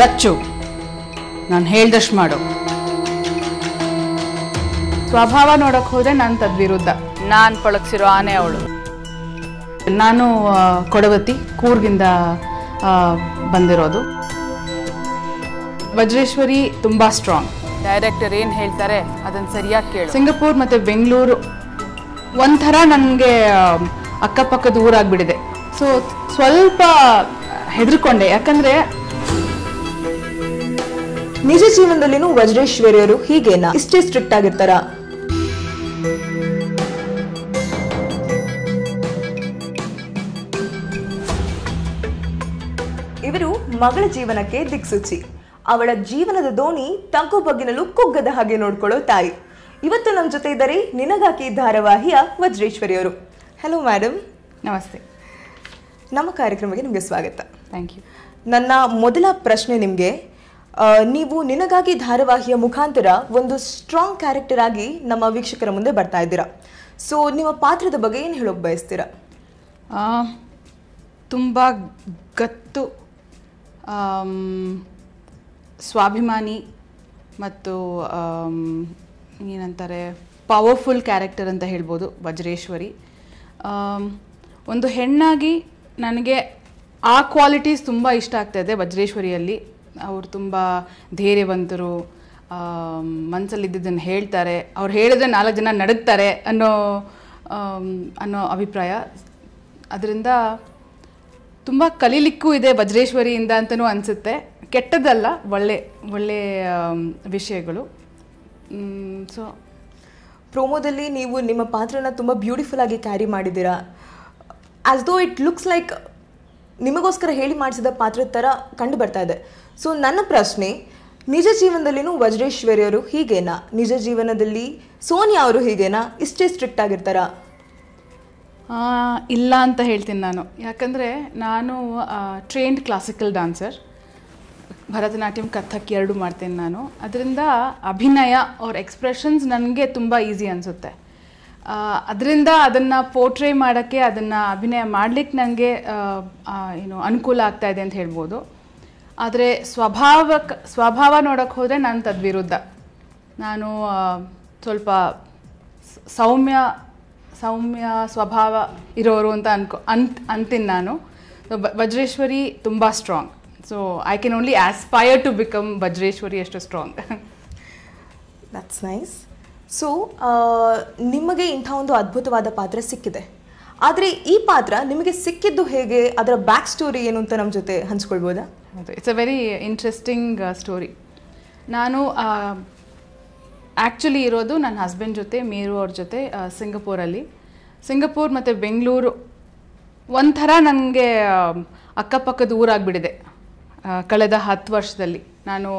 ರಚ್ಚು ನಾನು ಹೇಳ್ದಷ್ಟು ಮಾಡು ಸ್ವಭಾವ ನೋಡಕ್ ಹೋದ್ರೆ ನಾನು ತದ್ವಿರುದ್ಧ ನಾನು ಪಳಗ್ಸಿರೋ ಆನೆ ಅವಳು ನಾನು ಕೊಡವತಿ ಕೂರ್ಗಿಂದ ಬಂದಿರೋದು ವಜ್ರೇಶ್ವರಿ ತುಂಬಾ ಸ್ಟ್ರಾಂಗ್ ಡೈರೆಕ್ಟರ್ ಏನು ಹೇಳ್ತಾರೆ ಅದನ್ನ ಸರಿಯಾಗಿ ಕೇಳ ಸಿಂಗಾಪುರ್ ಮತ್ತೆ ಬೆಂಗಳೂರು ಒಂಥರ ನನಗೆ ಅಕ್ಕಪಕ್ಕದ ಊರಾಗ್ಬಿಟ್ಟಿದೆ ಸೊ ಸ್ವಲ್ಪ ಹೆದರ್ಕೊಂಡೆ ಯಾಕಂದ್ರೆ ನಿಜ ಜೀವನದಲ್ಲಿನೂ ವಜ್ರೇಶ್ವರಿಯರು ಹೀಗೇನ ಇಷ್ಟೇ ಸ್ಟ್ರಿಕ್ಟ್ ಆಗಿರ್ತಾರ ಇವರು ಮಗಳ ಜೀವನಕ್ಕೆ ದಿಕ್ಸೂಚಿ ಅವಳ ಜೀವನದ ದೋಣಿ ತಂಕು ಬಗ್ಗಿನಲ್ಲೂ ಕುಗ್ಗದ ಹಾಗೆ ನೋಡ್ಕೊಳ್ಳೋ ತಾಯಿ ಇವತ್ತು ನಮ್ಮ ಜೊತೆ ಇದ್ದಾರೆ ನಿನಗಾಕಿ ಧಾರಾವಾಹಿಯ ವಜ್ರೇಶ್ವರಿಯವರು ಹಲೋ ಮೇಡಮ್ ನಮಸ್ತೆ ನಮ್ಮ ಕಾರ್ಯಕ್ರಮಕ್ಕೆ ನಿಮಗೆ ಸ್ವಾಗತ ಥ್ಯಾಂಕ್ ಯು ನನ್ನ ಮೊದಲ ಪ್ರಶ್ನೆ ನಿಮಗೆ ನೀವು ನಿನಗಾಗಿ ಧಾರಾವಾಹಿಯ ಮುಖಾಂತರ ಒಂದು ಸ್ಟ್ರಾಂಗ್ ಕ್ಯಾರೆಕ್ಟರ್ ಆಗಿ ನಮ್ಮ ವೀಕ್ಷಕರ ಮುಂದೆ ಬರ್ತಾ ಇದ್ದೀರಾ ಸೊ ನಿಮ್ಮ ಪಾತ್ರದ ಬಗ್ಗೆ ಏನು ಹೇಳೋಕ್ಕೆ ಬಯಸ್ತೀರಾ ತುಂಬ ಗತ್ತು ಸ್ವಾಭಿಮಾನಿ ಮತ್ತು ಏನಂತಾರೆ ಪವರ್ಫುಲ್ ಕ್ಯಾರೆಕ್ಟರ್ ಅಂತ ಹೇಳ್ಬೋದು ವಜ್ರೇಶ್ವರಿ ಒಂದು ಹೆಣ್ಣಾಗಿ ನನಗೆ ಆ ಕ್ವಾಲಿಟೀಸ್ ತುಂಬ ಇಷ್ಟ ಆಗ್ತಾಯಿದೆ ವಜ್ರೇಶ್ವರಿಯಲ್ಲಿ ಅವ್ರು ತುಂಬ ಧೈರ್ಯವಂತರು ಮನಸ್ಸಲ್ಲಿದ್ದನ್ನು ಹೇಳ್ತಾರೆ ಅವ್ರು ಹೇಳಿದ್ರೆ ನಾಲ್ಕು ಜನ ನಡುಗ್ತಾರೆ ಅನ್ನೋ ಅನ್ನೋ ಅಭಿಪ್ರಾಯ ಅದರಿಂದ ತುಂಬ ಕಲೀಲಿಕ್ಕೂ ಇದೆ ವಜ್ರೇಶ್ವರಿಯಿಂದ ಅಂತಲೂ ಅನಿಸುತ್ತೆ ಕೆಟ್ಟದ್ದಲ್ಲ ಒಳ್ಳೆ ಒಳ್ಳೆ ವಿಷಯಗಳು ಸೊ ಪ್ರೋಮೋದಲ್ಲಿ ನೀವು ನಿಮ್ಮ ಪಾತ್ರನ ತುಂಬ ಆಗಿ ಕ್ಯಾರಿ ಮಾಡಿದ್ದೀರಾ as though it looks like ನಿಮಗೋಸ್ಕರ ಹೇಳಿ ಮಾಡಿಸಿದ ಪಾತ್ರದ ಥರ ಕಂಡು ಬರ್ತಾ ಇದೆ ಸೊ ನನ್ನ ಪ್ರಶ್ನೆ ನಿಜ ಜೀವನದಲ್ಲಿನೂ ವಜ್ರೇಶ್ವರಿಯವರು ಹೀಗೇನಾ ನಿಜ ಜೀವನದಲ್ಲಿ ಸೋನಿಯಾ ಅವರು ಹೀಗೇನಾ ಇಷ್ಟೇ ಸ್ಟ್ರಿಕ್ಟ್ ಆಗಿರ್ತಾರ ಇಲ್ಲ ಅಂತ ಹೇಳ್ತೀನಿ ನಾನು ಯಾಕಂದರೆ ನಾನು trained classical dancer Bharatanatyam Kathak ಎರಡು ಮಾಡ್ತೀನಿ ನಾನು ಅದರಿಂದ ಅಭಿನಯ ಅವ್ರ ಎಕ್ಸ್ಪ್ರೆಷನ್ಸ್ ನನಗೆ ತುಂಬ ಈಸಿ ಅನಿಸುತ್ತೆ ಅದರಿಂದ ಅದನ್ನು ಪೋರ್ಟ್ರೇ ಮಾಡೋಕ್ಕೆ ಅದನ್ನು ಅಭಿನಯ ಮಾಡಲಿಕ್ಕೆ ನನಗೆ ಏನು ಅನುಕೂಲ ಆಗ್ತಾಯಿದೆ ಅಂತ ಹೇಳ್ಬೋದು ಆದರೆ ಸ್ವಭಾವಕ್ಕೆ ಸ್ವಭಾವ ನೋಡೋಕೆ ಹೋದರೆ ನಾನು ತದ್ವಿರುದ್ಧ ನಾನು ಸ್ವಲ್ಪ ಸೌಮ್ಯ ಸೌಮ್ಯ ಸ್ವಭಾವ ಇರೋರು ಅಂತ ಅನ್ಕೊ ಅಂತ ಅಂತೀನಿ ನಾನು ವಜ್ರೇಶ್ವರಿ ತುಂಬ strong so I can only aspire to become Vajreshwari ಎಷ್ಟು ಸ್ಟ್ರಾಂಗ್ ದಟ್ಸ್ ನೈಸ್ ಸೊ ನಿಮಗೆ ಇಂಥ ಒಂದು ಅದ್ಭುತವಾದ ಪಾತ್ರ ಸಿಕ್ಕಿದೆ ಆದರೆ ಈ ಪಾತ್ರ ನಿಮಗೆ ಸಿಕ್ಕಿದ್ದು ಹೇಗೆ ಅದರ ಬ್ಯಾಕ್ ಸ್ಟೋರಿ ಏನು ಅಂತ ನಮ್ಮ ಜೊತೆ ಹಂಚ್ಕೊಳ್ಬೋದಾ ಹೌದು it's a very interesting story ನಾನು ಆ್ಯಕ್ಚುಲಿ ಇರೋದು ನನ್ನ ಹಸ್ಬೆಂಡ್ ಜೊತೆ ಮೀರು ಅವ್ರ ಜೊತೆ ಸಿಂಗಪೂರಲ್ಲಿ ಸಿಂಗಪೂರ್ ಮತ್ತು ಬೆಂಗಳೂರು ಒಂಥರ ನನಗೆ ಅಕ್ಕಪಕ್ಕದ ಊರಾಗಿಬಿಟ್ಟಿದೆ ಕಳೆದ ಹತ್ತು ವರ್ಷದಲ್ಲಿ ನಾನು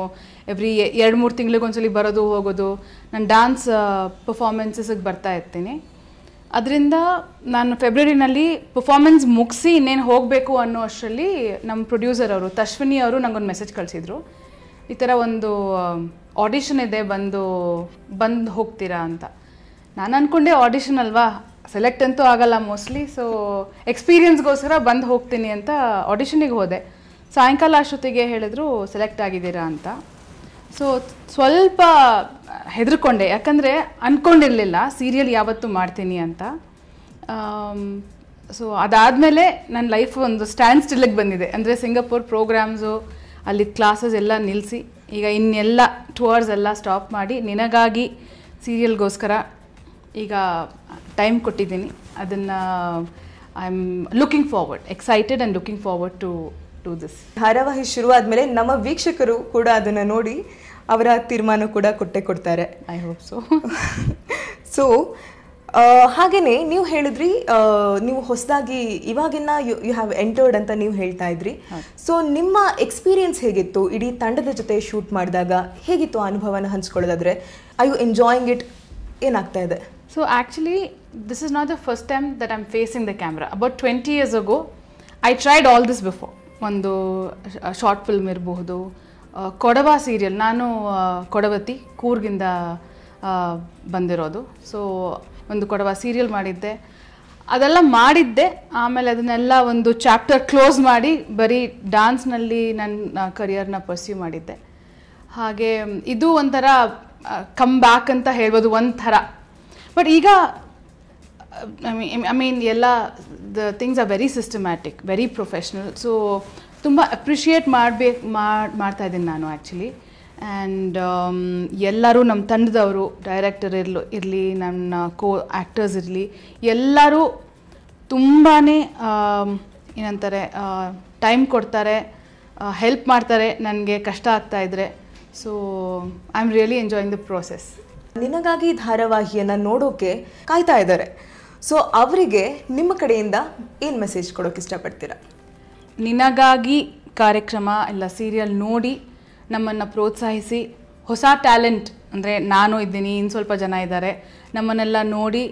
ಎವ್ರಿ ಎರಡು ಮೂರು ತಿಂಗಳಿಗೊಂದ್ಸಲಿ ಬರೋದು ಹೋಗೋದು ನಾನು ಡ್ಯಾನ್ಸ್ ಪರ್ಫಾರ್ಮೆನ್ಸಸ್ಗೆ ಬರ್ತಾ ಇರ್ತೀನಿ ಅದರಿಂದ ನಾನು ಫೆಬ್ರವರಿನಲ್ಲಿ ಪರ್ಫಾರ್ಮೆನ್ಸ್ ಮುಗಿಸಿ ಇನ್ನೇನು ಹೋಗಬೇಕು ಅನ್ನೋ ಅಷ್ಟರಲ್ಲಿ ನಮ್ಮ ಪ್ರೊಡ್ಯೂಸರ್ ಅವರು ತಶ್ವಿನಿ ಅವರು ನನಗೊಂದು ಮೆಸೇಜ್ ಕಳಿಸಿದರು ಈ ಥರ ಒಂದು ಆಡಿಷನ್ um, ಇದೆ ಬಂದು ಬಂದು ಹೋಗ್ತೀರಾ ಅಂತ ನಾನು ಅಂದ್ಕೊಂಡೆ ಆಡಿಷನ್ ಅಲ್ವಾ ಸೆಲೆಕ್ಟ್ ಅಂತೂ ಆಗಲ್ಲ ಮೋಸ್ಟ್ಲಿ ಸೊ ಎಕ್ಸ್ಪೀರಿಯನ್ಸ್ಗೋಸ್ಕರ ಬಂದು ಹೋಗ್ತೀನಿ ಅಂತ ಆಡಿಷನಿಗೆ ಹೋದೆ ಸಾಯಂಕಾಲ ಅಷ್ಟೊತ್ತಿಗೆ ಹೇಳಿದ್ರು ಸೆಲೆಕ್ಟ್ ಆಗಿದ್ದೀರಾ ಅಂತ ಸೊ ಸ್ವಲ್ಪ ಹೆದರ್ಕೊಂಡೆ ಯಾಕಂದರೆ ಅಂದ್ಕೊಂಡಿರಲಿಲ್ಲ ಸೀರಿಯಲ್ ಯಾವತ್ತೂ ಮಾಡ್ತೀನಿ ಅಂತ ಸೊ ಅದಾದಮೇಲೆ ನನ್ನ ಲೈಫ್ ಒಂದು ಸ್ಟ್ಯಾಂಡ್ ಸ್ಟಿಲ್ಲಿಗೆ ಬಂದಿದೆ ಅಂದರೆ ಸಿಂಗಪುರ್ ಪ್ರೋಗ್ರಾಮ್ಸು ಅಲ್ಲಿ ಕ್ಲಾಸಸ್ ಎಲ್ಲ ನಿಲ್ಲಿಸಿ ಈಗ ಇನ್ನೆಲ್ಲ ಟೂರ್ಸ್ ಎಲ್ಲ ಸ್ಟಾಪ್ ಮಾಡಿ ನಿನಗಾಗಿ ಸೀರಿಯಲ್ಗೋಸ್ಕರ ಈಗ ಟೈಮ್ ಕೊಟ್ಟಿದ್ದೀನಿ ಅದನ್ನು I am looking forward excited and looking forward to to this ಧಾರಾವಾಹಿ ಶುರುವಾದ ಮೇಲೆ ನಮ್ಮ ವೀಕ್ಷಕರು ಕೂಡ ಅದನ್ನು ನೋಡಿ ಅವರ ತೀರ್ಮಾನ ಕೂಡ ಕೊಟ್ಟೆ ಕೊಡ್ತಾರೆ ಐ ಹೋಪ್ ಸೊ ಸೊ ಹಾಗೆಯೇ ನೀವು ಹೇಳಿದ್ರಿ ನೀವು ಹೊಸದಾಗಿ ಇವಾಗಿನ ಯು ಯು ಹ್ಯಾವ್ ಎಂಟರ್ಡ್ ಅಂತ ನೀವು ಹೇಳ್ತಾ ಇದ್ರಿ ಸೊ ನಿಮ್ಮ ಎಕ್ಸ್ಪೀರಿಯನ್ಸ್ ಹೇಗಿತ್ತು ಇಡೀ ತಂಡದ ಜೊತೆ ಶೂಟ್ ಮಾಡಿದಾಗ ಹೇಗಿತ್ತು ಆ ಅನುಭವನ ಹಂಚ್ಕೊಳ್ಳೋದಾದರೆ ಐ ಯು ಎಂಜಾಯಿಂಗ್ ಇಟ್ ಏನಾಗ್ತಾ ಇದೆ so actually this is not the first time that I am facing the camera about twenty years ago I tried all this before ಒಂದು ಶಾರ್ಟ್ ಫಿಲ್ಮ್ ಇರಬಹುದು ಕೊಡವ ಸೀರಿಯಲ್ ನಾನು ಕೊಡವತಿ ಕೂರ್ಗಿಂದ ಬಂದಿರೋದು ಸೊ ಒಂದು Kodava serial ಮಾಡಿದ್ದೆ ಅದೆಲ್ಲ ಮಾಡಿದ್ದೆ ಆಮೇಲೆ ಅದನ್ನೆಲ್ಲ ಒಂದು ಚಾಪ್ಟರ್ ಕ್ಲೋಸ್ ಮಾಡಿ ಬರೀ ಡ್ಯಾನ್ಸ್ನಲ್ಲಿ ನನ್ನ ಕರಿಯರ್ನ ಪರ್ಸ್ಯೂ ಮಾಡಿದ್ದೆ ಹಾಗೆ ಇದು ಒಂಥರ ಕಮ್ ಬ್ಯಾಕ್ ಅಂತ ಹೇಳ್ಬೋದು ಒಂಥರ ಬಟ್ ಈಗ ಐ ಮೀನ್ ಐ ಮೀನ್ ಎಲ್ಲ the things are very systematic very professional so ತುಂಬ ಅಪ್ರಿಷಿಯೇಟ್ ಮಾಡಬೇಕು ಮಾಡ್ತಾ ಇದ್ದೀನಿ ನಾನು ಆ್ಯಕ್ಚುಲಿ ಆ್ಯಂಡ್ um, ಎಲ್ಲರೂ ನಮ್ಮ ತಂಡದವರು ಡೈರೆಕ್ಟರ್ ಇರ್ಲು ಇರಲಿ ನನ್ನ ಕೋ ಆ್ಯಕ್ಟರ್ಸ್ ಇರಲಿ ಎಲ್ಲರೂ ತುಂಬಾ um, ಏನಂತಾರೆ ಟೈಮ್ ಕೊಡ್ತಾರೆ ಹೆಲ್ಪ್ ಮಾಡ್ತಾರೆ ನನಗೆ ಕಷ್ಟ ಆಗ್ತಾ so I am really enjoying the process ನಿನಗಾಗಿ ಧಾರಾವಾಹಿಯನ್ನು ನೋಡೋಕೆ ಕಾಯ್ತಾ ಇದ್ದಾರೆ ಸೊ ಅವರಿಗೆ ನಿಮ್ಮ ಕಡೆಯಿಂದ ಏನು ಮೆಸೇಜ್ ಕೊಡೋಕೆ ಇಷ್ಟಪಡ್ತೀರಾ ನಿನಗಾಗಿ ಕಾರ್ಯಕ್ರಮ ಇಲ್ಲ ಸೀರಿಯಲ್ ನೋಡಿ ನಮ್ಮನ್ನು ಪ್ರೋತ್ಸಾಹಿಸಿ ಹೊಸ ಟ್ಯಾಲೆಂಟ್ ಅಂದರೆ ನಾನು ಇದ್ದೀನಿ ಇನ್ನು ಸ್ವಲ್ಪ ಜನ ಇದ್ದಾರೆ ನಮ್ಮನ್ನೆಲ್ಲ ನೋಡಿ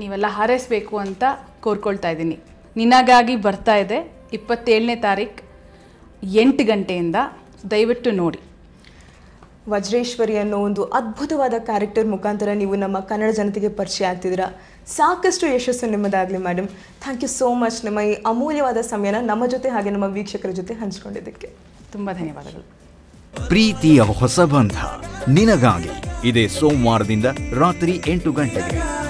ನೀವೆಲ್ಲ ಹಾರೈಸಬೇಕು ಅಂತ ಕೋರ್ಕೊಳ್ತಾ ಇದ್ದೀನಿ ನಿನಗಾಗಿ ಬರ್ತಾ ಇದೆ ಇಪ್ಪತ್ತೇಳನೇ ತಾರೀಕು ಎಂಟು ಗಂಟೆಯಿಂದ ದಯವಿಟ್ಟು ನೋಡಿ ವಜ್ರೇಶ್ವರಿ ಅನ್ನೋ ಒಂದು ಅದ್ಭುತವಾದ ಕ್ಯಾರೆಕ್ಟರ್ ಮುಖಾಂತರ ನೀವು ನಮ್ಮ ಕನ್ನಡ ಜನತೆಗೆ ಪರಿಚಯ ಆಗ್ತಿದ್ದೀರಾ ಸಾಕಷ್ಟು ಯಶಸ್ಸು ನಿಮ್ಮದಾಗಲಿ madam thank you so much ನಿಮ್ಮ ಈ ಅಮೂಲ್ಯವಾದ ಸಮಯನ ನಮ್ಮ ಜೊತೆ ಹಾಗೆ ನಮ್ಮ ವೀಕ್ಷಕರ ಜೊತೆ ಹಂಚ್ಕೊಂಡಿದ್ದಕ್ಕೆ ತುಂಬ ಧನ್ಯವಾದಗಳು ಪ್ರೀತಿಯ ಹೊಸ ಬಂಧ ನಿನಗಾಗಿ ಇದೇ ಸೋಮವಾರದಿಂದ ರಾತ್ರಿ ಎಂಟು ಗಂಟೆಗೆ